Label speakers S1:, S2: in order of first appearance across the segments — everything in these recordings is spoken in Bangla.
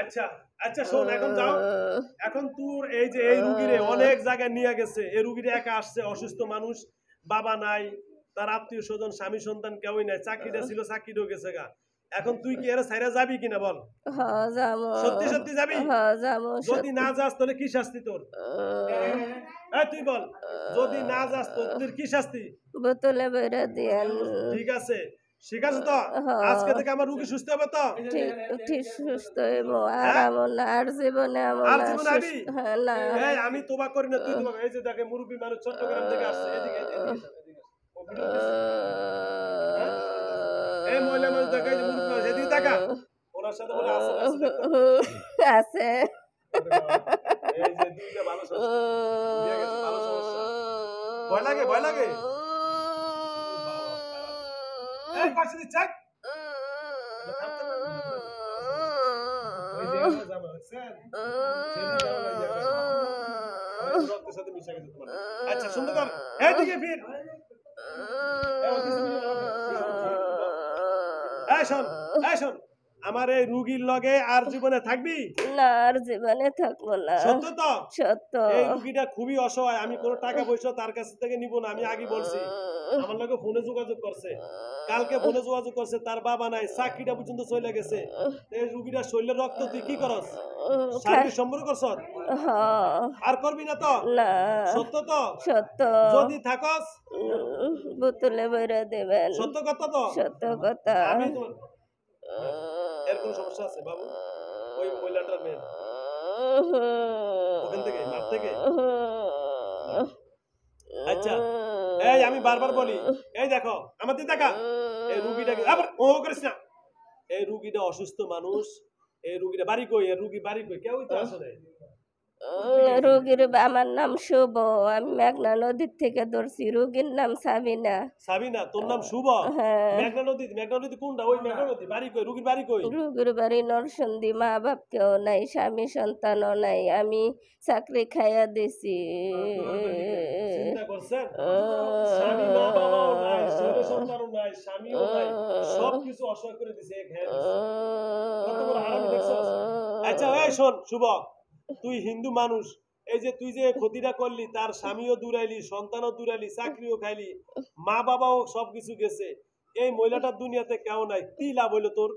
S1: আচ্ছা আচ্ছা শোন এখন যাও এখন তোর এই যে এই অনেক জায়গায় নিয়ে গেছে এই একা আসছে অসুস্থ মানুষ বাবা নাই তার আত্মীয় স্বজন স্বামী সন্তান কেউই নাই চাকরিটা ছিল গা এখন তুই কি সাইরা যাবি কিনা বল
S2: হ্যাঁ, সত্যি সত্যি যাবি হ্যাঁ, যদি না যাস
S1: তাহলে কি শাস্তি তোর তুই বল যদি না যাস তোর কি শাস্তি ঠিক আছে ঠিক আছে তো হ্যাঁ। আজকে থেকে
S2: আমার রুগী সুস্থ হবে তো ঠিক সুস্থ হইব আর হ্যাঁ? আমার আর জীবনে আমার আর জীবনে আমি হ্যাঁ, না এই
S1: আমি তোবা করি না তুই তোবা এই যে দেখে মানুষ চট্টগ্রাম থেকে আসছে এদিকে এই মহিলা মানুষ দেখে যে মানুষ এদিকে দেখা ওনার সাথে বলে
S2: আছে আছে এই যে দুইটা
S1: ভয় লাগে ভয় লাগে আচ্ছা সুন্দর হ্যাঁ, ফির হ্যাঁ, হ্যাঁ, আমার এই রুগীর লগে আর জীবনে থাকবি
S2: না আর জীবনে থাকবো না সত্য তো সত্য এই রুগীটা
S1: খুবই অসহায় আমি কোনো টাকা পয়সা তার কাছ থেকে নিব না আমি আগে বলছি আমার লগে ফোনে যোগাযোগ করছে কালকে ফোনে যোগাযোগ করছে তার বাবা নাই চাকরিটা পর্যন্ত চলে গেছে এই রুগীরা শরীরে রক্ত তুই কি করস শারীরিক সম্পর্ক করছ হ্যাঁ। আর করবি না তো সত্য তো
S2: সত্য যদি থাকস বোতলে বইরা দেবেন সত্য কথা তো সত্য কথা আমি
S1: এর কোনো সমস্যা আছে বাবু ওই মহিলাটার মেয়ের
S2: ওখান থেকে মাঠ থেকে হ্যাঁ।
S1: আচ্ছা এই আমি বারবার বলি এই দেখো আমাদের দেখা এই রুগীটাকে আবার ও করিস না এই রুগীটা অসুস্থ মানুষ এই রুগীটা বাড়ি কই এই রুগী বাড়ি কই কেউই তো আসলে
S2: রোগীর আমার নাম শুভ আমি মেঘনা নদীর থেকে ধরছি রোগীর নাম সাবিনা
S1: সাবিনা তোর নাম শুভ হ্যাঁ। রোগীর
S2: বাড়ি মা নাই স্বামী সন্তানও নাই আমি চাকরি খাইয়া দিছি
S1: আচ্ছা শুভ তুই হিন্দু মানুষ এই যে তুই যে ক্ষতিটা করলি তার স্বামীও দূরাইলি সন্তানও দূরাইলি চাকরিও খাইলি মা বাবাও সবকিছু গেছে এই মহিলাটার দুনিয়াতে কেউ নাই কি লাভ হইলো তোর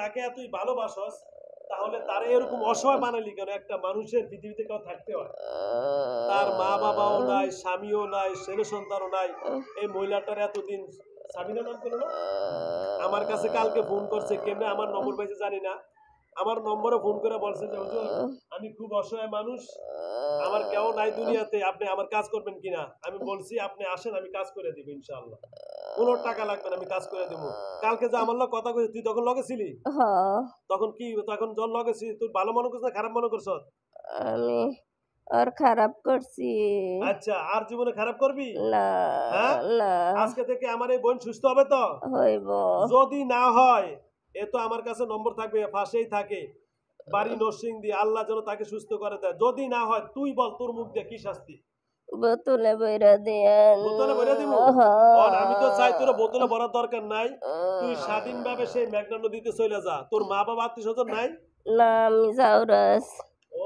S1: তাকে তুই তাহলে তার এরকম অসহায় কেন একটা মানুষের পৃথিবীতে থাকতে হয় তার মা বাবাও নাই স্বামীও নাই ছেলে সন্তানও নাই এই মহিলাটার এতদিন সাবিনা নাম কেন না আমার কাছে কালকে ফোন করছে কেমনে আমার নম্বর পাইছে জানি না আমার নম্বরে ফোন করে বলছে যে হুজুর আমি খুব অসহায় মানুষ আমার কেউ নাই দুনিয়াতে আপনি আমার কাজ করবেন কিনা আমি বলছি আপনি আসেন আমি কাজ করে দিব ইনশাআল্লাহ কোনো টাকা লাগবে না আমি কাজ করে দেব কালকে যে আমার লোক কথা কইছিস তুই তখন লগে ছিলি হ্যাঁ। তখন কি তখন জল লগে ছিলি তুই ভালো মনে করছিস না খারাপ মনে করছিস
S2: আমি আর খারাপ করছি
S1: আচ্ছা আর জীবনে খারাপ করবি হ্যাঁ? আজকে থেকে আমার এই বোন সুস্থ হবে তো হইব যদি না হয় এ তো আমার কাছে নম্বর থাকবে পাশেই থাকে বাড়ি নরসিং দি আল্লাহ যেন তাকে সুস্থ করে দেয় যদি না হয় তুই বল তোর মুখ দিয়ে কি শাস্তি
S2: বোতলে বইরা দেন বোতলে বইরা দিব আর আমি তো চাই
S1: তোর বোতলে ভরার দরকার নাই তুই স্বাধীনভাবে সেই মেঘনা নদীতে চলে যা তোর মা বাবা আত্মীয় স্বজন নাই
S2: না আমি যাওরাস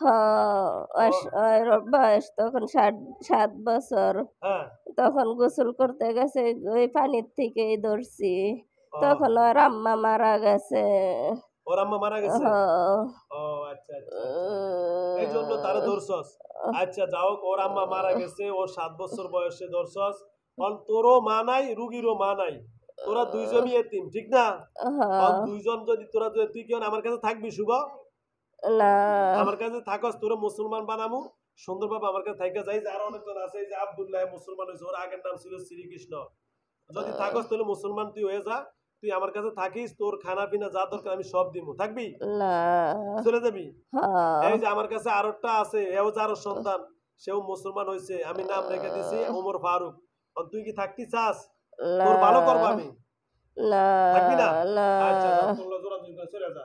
S2: তখন সাত সাত বছর হ্যাঁ। তখন গোসল করতে গেছে ওই পানির ধরছি তখন আচ্ছা, আচ্ছা, আচ্ছা।
S1: ওর আম্মা মারা গেছে ওর সাত বছর বয়সে তোরও মা নাই রুগীরও মা নাই তোরা দুইজনই ঠিক না দুইজন যদি তোরা তুই কেমন আমার কাছে থাকবি শুভ
S2: না আমার
S1: কাছে থাকস তোরা মুসলমান বানামু আমার কাছে যাই আর অনেকজন আছে যে আব্দুল্লাহ মুসলমান হয়েছে ওর আগের নাম ছিল শ্রীকৃষ্ণ যদি থাকস তাহলে মুসলমান তুই হয়ে যা তুই আমার কাছে থাকিস তোর খানা পিনা যা দরকার আমি সব দিব থাকবি চলে যাবি
S2: হ্যাঁ। এই যে
S1: আমার কাছে আরোটা আছে এও যে আরো সন্তান সেও মুসলমান হয়েছে আমি নাম রেখে দিছি ওমর ফারুক তুই কি থাকতে চাস তোর ভালো করবো আমি না থাকবি না আচ্ছা চলে যা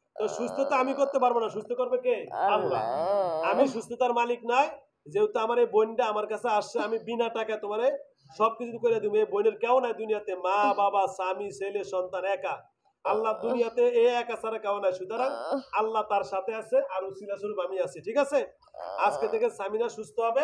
S1: তো সুস্থ তো আমি করতে পারবো না সুস্থ করবে কে আমি সুস্থতার মালিক নাই যেহেতু আমার এই বোনটা আমার কাছে আসছে আমি বিনা টাকা তোমার সবকিছু করে দিব এই বোনের কেউ নাই দুনিয়াতে মা বাবা স্বামী ছেলে সন্তান একা আল্লাহ দুনিয়াতে এ একা ছাড়া কেউ নাই সুতরাং আল্লাহ তার সাথে আছে আর উসিলা স্বরূপ আমি আছি ঠিক আছে আজকে থেকে সামিনা সুস্থ হবে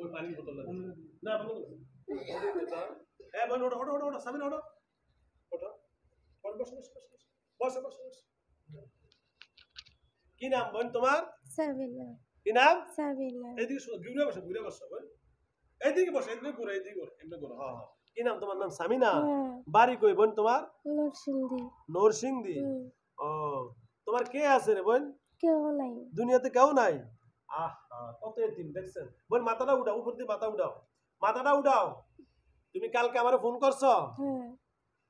S1: ওই পানির বোতল না হ্যাঁ ওটা ওটা ওটা ওটা সামিন ওটা ওটা কি নাম বোন তোমার কি নাম এদিকে শুনো ঘুরে ঘুরে বোন এদিকে এদিকে ঘুরে এদিকে ঘুরে এমনি ঘুরে হ্যাঁ, হ্যাঁ কি নাম তোমার নাম সামিনা হ্যাঁ। বাড়ি কই বোন তোমার নরসিংদী নরসিংদী ও তোমার কে আছে রে বোন কেউ নাই দুনিয়াতে কেউ নাই আহ দেখছেন মাথাটা উঠাও উপর দিয়ে মাথা উঠাও মাথাটা উঠাও তুমি কালকে আমার ফোন করছো হ্যাঁ।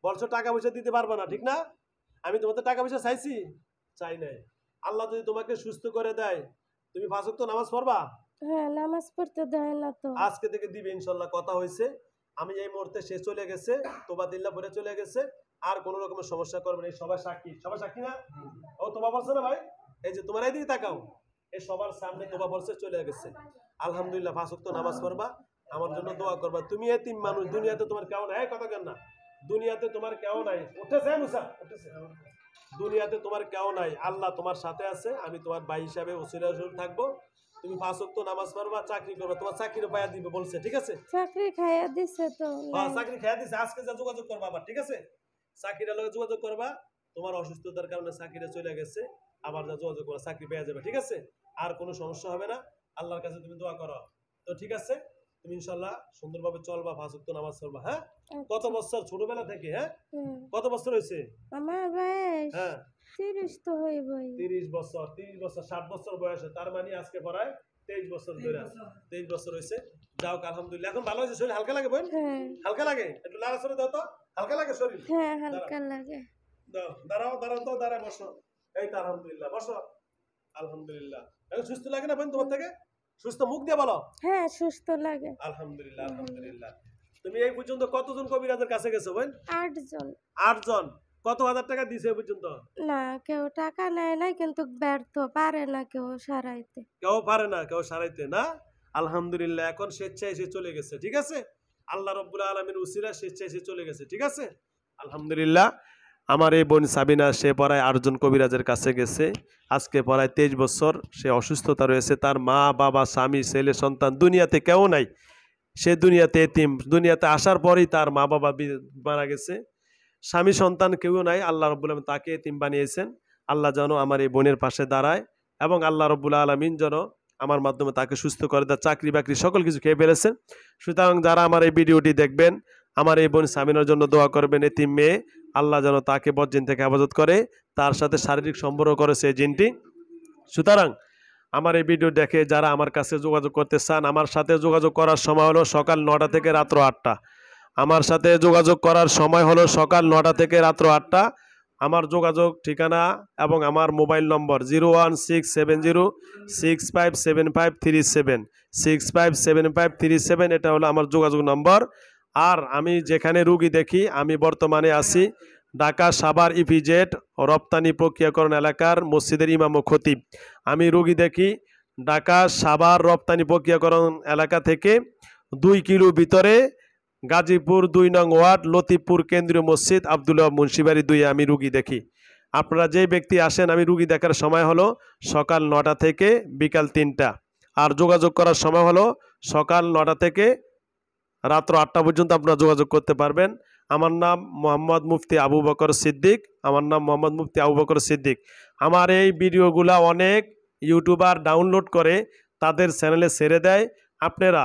S1: বলছো টাকা পয়সা দিতে পারবো না ঠিক না আমি তোমাদের টাকা পয়সা চাইছি চাই নাই আল্লাহ যদি তোমাকে সুস্থ করে দেয় তুমি তো নামাজ পড়বা
S2: হ্যাঁ নামাজ পড়তে দেয় না তো
S1: আজকে থেকে দিবে ইনশাল্লাহ কথা হয়েছে আমি এই মুহূর্তে সে চলে গেছে তোবা দিল্লা পরে চলে গেছে আর কোন রকমের সমস্যা করবে না সবাই সাক্ষী সবাই সাক্ষী না ও তোমা বলছো না ভাই এই যে তোমার এইদিকে তাকাও এ সবার সামনে হ্যাঁ। তোবা পড়ছে চলে গেছে আলহামদুলিল্লাহ ফাঁসক্ত নামাজ পড়বা আমার জন্য দোয়া করবা তুমি এতিম মানুষ দুনিয়াতে তোমার কেউ নাই কথা কেন না দুনিয়াতে তোমার কেউ নাই উঠেছে মুসা উঠেছে দুনিয়াতে তোমার কেউ নাই আল্লাহ তোমার সাথে আছে আমি তোমার ভাই হিসাবে ওসিরা থাকবো তুমি নামাজ পড়বা চাকরি করবা তোমার দিবে বলছে ঠিক আছে
S2: চাকরি দিছে তো হ্যাঁ
S1: চাকরি দিছে আজকে যা যোগাযোগ করবা আবার ঠিক আছে চাকরির লগে যোগাযোগ করবা তোমার অসুস্থতার কারণে চাকরিটা চলে গেছে আবার যা যোগাযোগ করা চাকরি পেয়ে যাবে ঠিক আছে আর কোনো সমস্যা হবে না আল্লাহর কাছে তুমি দোয়া করো তো ঠিক আছে তুমি ইনশাল্লাহ সুন্দরভাবে চলবা ফাঁসুক্ত নামাজ হ্যাঁ আচ্ছা। কত বছর ছোটবেলা থেকে হ্যাঁ কত বছর হয়েছে
S2: আমার বয়স হ্যাঁ তো ভাই
S1: বছর বছর ষাট বছর বয়সে তার মানে আজকে পড়ায় তেইশ বছর ধরে তেইশ বছর হয়েছে যাও আলহামদুলিল্লাহ এখন ভালো হয়েছে শরীর হালকা লাগে বোন হ্যাঁ। হালকা লাগে একটু লাড়া সরে দাও তো হালকা লাগে শরীর হ্যাঁ হালকা লাগে দাও দাঁড়াও দাঁড়াও তো দাঁড়ায় বসো এই তো আলহামদুলিল্লাহ বসো আলহামদুলিল্লাহ সুস্থ লাগে না বোন তোমার থেকে সুস্থ মুখ দিয়ে বলো
S2: হ্যাঁ সুস্থ লাগে
S1: আলহামদুলিল্লাহ আলহামদুলিল্লাহ তুমি এই পর্যন্ত কতজন কবিরাজের কাছে গেছো বোন আটজন আটজন কত হাজার টাকা দিছে এই পর্যন্ত
S2: না কেউ টাকা নেয় নাই কিন্তু ব্যর্থ পারে না কেউ সারাইতে
S1: কেউ পারে না কেউ সারাইতে না আলহামদুলিল্লাহ এখন স্বেচ্ছায় এসে চলে গেছে ঠিক আছে আল্লাহ রব্বুল আলমীর উসিরা স্বেচ্ছায় এসে চলে গেছে ঠিক আছে আলহামদুলিল্লাহ আমার এই বোন সাবিনা সে পড়ায় আটজন কবিরাজের কাছে গেছে আজকে পড়ায় তেইশ বছর সে অসুস্থতা রয়েছে তার মা বাবা স্বামী ছেলে সন্তান দুনিয়াতে কেউ নাই সে দুনিয়াতে এতিম দুনিয়াতে আসার পরেই তার মা বাবা মারা গেছে স্বামী সন্তান কেউ নাই আল্লাহ রব্বুল আলম তাকে এতিম বানিয়েছেন আল্লাহ যেন আমার এই বোনের পাশে দাঁড়ায় এবং আল্লাহ রব্বুল আলমিন যেন আমার মাধ্যমে তাকে সুস্থ করে দেয় চাকরি বাকরি সকল কিছু খেয়ে ফেলেছেন সুতরাং যারা আমার এই ভিডিওটি দেখবেন আমার এই বোন স্বামীর জন্য দোয়া করবেন এতিম মেয়ে আল্লাহ যেন তাকে বজ্জিন থেকে হেফাজত করে তার সাথে শারীরিক সম্পর্ক করে সেই জিনটি সুতরাং আমার এই ভিডিও দেখে যারা আমার কাছে যোগাযোগ করতে চান আমার সাথে যোগাযোগ করার সময় হলো সকাল নটা থেকে রাত্র আটটা আমার সাথে যোগাযোগ করার সময় হলো সকাল নটা থেকে রাত্র আটটা আমার যোগাযোগ ঠিকানা এবং আমার mobile number zero one six seven zero six five seven five three seven six five seven five three seven এটা হলো আমার যোগাযোগ নম্বর আর আমি যেখানে রুগী দেখি আমি বর্তমানে আছি ঢাকা সাভার ইপিজেড রপ্তানি প্রক্রিয়াকরণ এলাকার মসজিদের ইমাম ও খতিব আমি রুগী দেখি ঢাকা সাভার রপ্তানি প্রক্রিয়াকরণ এলাকা থেকে দুই কিলো ভিতরে গাজীপুর দুই নং ওয়ার্ড লতিপুর কেন্দ্রীয় মসজিদ আবদুল্লাহ মুন্সিবাড়ি দুই আমি রুগী দেখি আপনারা যে ব্যক্তি আসেন আমি রুগী দেখার সময় হলো সকাল নটা থেকে বিকাল তিনটা আর যোগাযোগ করার সময় হলো সকাল নটা থেকে রাত্র আটটা পর্যন্ত আপনারা যোগাযোগ করতে পারবেন আমার নাম মোহাম্মদ মুফতি আবু বকর সিদ্দিক আমার নাম মোহাম্মদ মুফতি আবু বকর সিদ্দিক আমার এই ভিডিওগুলা অনেক ইউটিউবার ডাউনলোড করে তাদের চ্যানেলে ছেড়ে দেয় আপনারা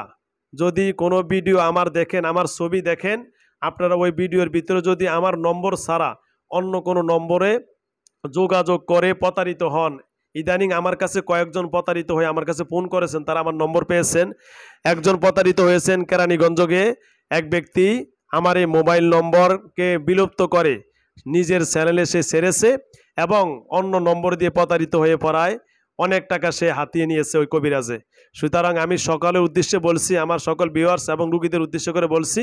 S1: যদি কোনো ভিডিও আমার দেখেন আমার ছবি দেখেন আপনারা ওই ভিডিওর ভিতরে যদি আমার নম্বর ছাড়া অন্য কোনো নম্বরে যোগাযোগ করে প্রতারিত হন ইদানিং আমার কাছে কয়েকজন প্রতারিত হয়ে আমার কাছে ফোন করেছেন তারা আমার নম্বর পেয়েছেন একজন প্রতারিত হয়েছেন কেরানীগঞ্জকে এক ব্যক্তি আমার এই মোবাইল নম্বরকে বিলুপ্ত করে নিজের চ্যানেলে সে সেরেছে এবং অন্য নম্বর দিয়ে প্রতারিত হয়ে পড়ায় অনেক টাকা সে হাতিয়ে নিয়েছে ওই কবিরাজে সুতরাং আমি সকলের উদ্দেশ্যে বলছি আমার সকল ভিউয়ার্স এবং রুগীদের উদ্দেশ্য করে বলছি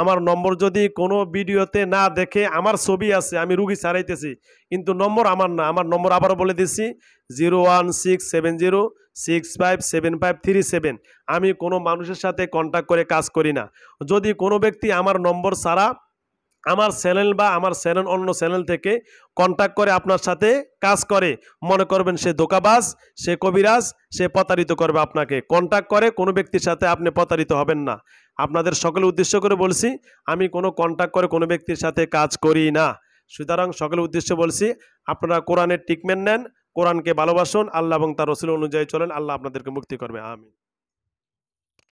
S1: আমার নম্বর যদি কোনো ভিডিওতে না দেখে আমার ছবি আছে আমি রুগী ছাড়াইতেছি কিন্তু নম্বর আমার না আমার নম্বর আবারও বলে দিছি zero one six seven zero six five seven five three seven আমি কোনো মানুষের সাথে কন্ট্যাক্ট করে কাজ করি না যদি কোনো ব্যক্তি আমার নম্বর ছাড়া আমার চ্যানেল বা আমার চ্যানেল অন্য চ্যানেল থেকে কন্ট্যাক্ট করে আপনার সাথে কাজ করে মনে করবেন সে দোকাবাজ সে কবিরাজ সে প্রতারিত করবে আপনাকে কন্ট্যাক্ট করে কোনো ব্যক্তির সাথে আপনি প্রতারিত হবেন না আপনাদের সকলে উদ্দেশ্য করে বলছি আমি কোনো কন্ট্যাক্ট করে কোনো ব্যক্তির সাথে কাজ করি না সুতরাং সকলে উদ্দেশ্য বলছি আপনারা কোরআনের ট্রিটমেন্ট নেন কোরআনকে ভালোবাসুন আল্লাহ এবং তার রসুল অনুযায়ী চলেন আল্লাহ আপনাদেরকে মুক্তি করবে আমি